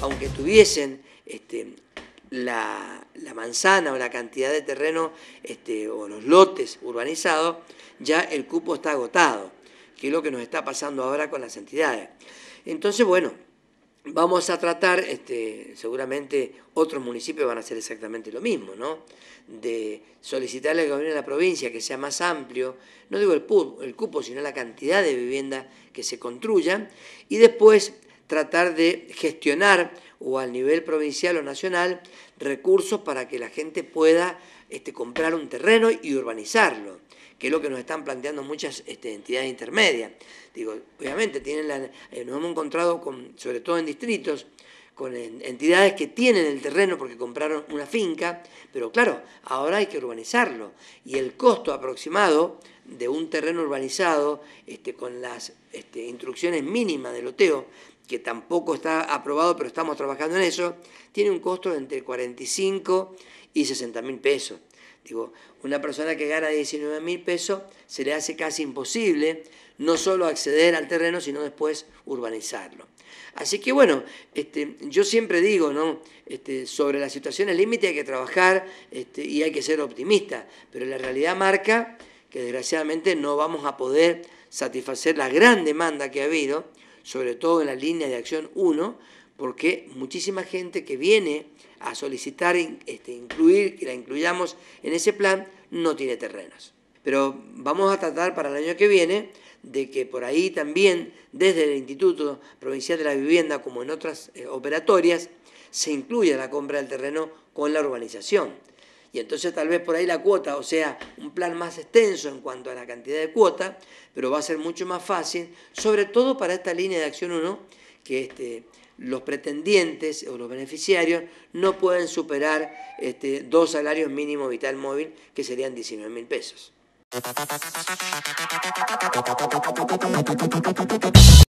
aunque tuviesen este, la, manzana o la cantidad de terreno este, o los lotes urbanizados, ya el cupo está agotado, que es lo que nos está pasando ahora con las entidades. Entonces, bueno, vamos a tratar, este, seguramente otros municipios van a hacer exactamente lo mismo, ¿no? De solicitarle al gobierno de la provincia que sea más amplio, no digo el, el cupo, sino la cantidad de viviendas que se construya, y después tratar de gestionar o al nivel provincial o nacional recursos para que la gente pueda este, comprar un terreno y urbanizarlo, que es lo que nos están planteando muchas este, entidades intermedias. Digo, obviamente tienen la, eh, nos hemos encontrado con, sobre todo en distritos, con entidades que tienen el terreno porque compraron una finca, pero claro, ahora hay que urbanizarlo y el costo aproximado de un terreno urbanizado este, con las este, instrucciones mínimas de loteo, que tampoco está aprobado, pero estamos trabajando en eso, tiene un costo de entre 45 y 60 mil pesos. Digo, una persona que gana 19 mil pesos se le hace casi imposible no solo acceder al terreno, sino después urbanizarlo. Así que bueno, este, yo siempre digo, ¿no? Este, sobre las situaciones límite hay que trabajar este, y hay que ser optimista, pero la realidad marca que desgraciadamente no vamos a poder satisfacer la gran demanda que ha habido, sobre todo en la línea de acción 1, porque muchísima gente que viene a solicitar este, que la incluyamos en ese plan, no tiene terrenos. Pero vamos a tratar para el año que viene de que por ahí también, desde el Instituto Provincial de la Vivienda, como en otras eh, operatorias, se incluya la compra del terreno con la urbanización. Y entonces tal vez por ahí la cuota, o sea, un plan más extenso en cuanto a la cantidad de cuota, pero va a ser mucho más fácil, sobre todo para esta línea de acción 1, que este, los pretendientes o los beneficiarios no pueden superar este, dos salarios mínimos vital móvil, que serían 19 mil pesos.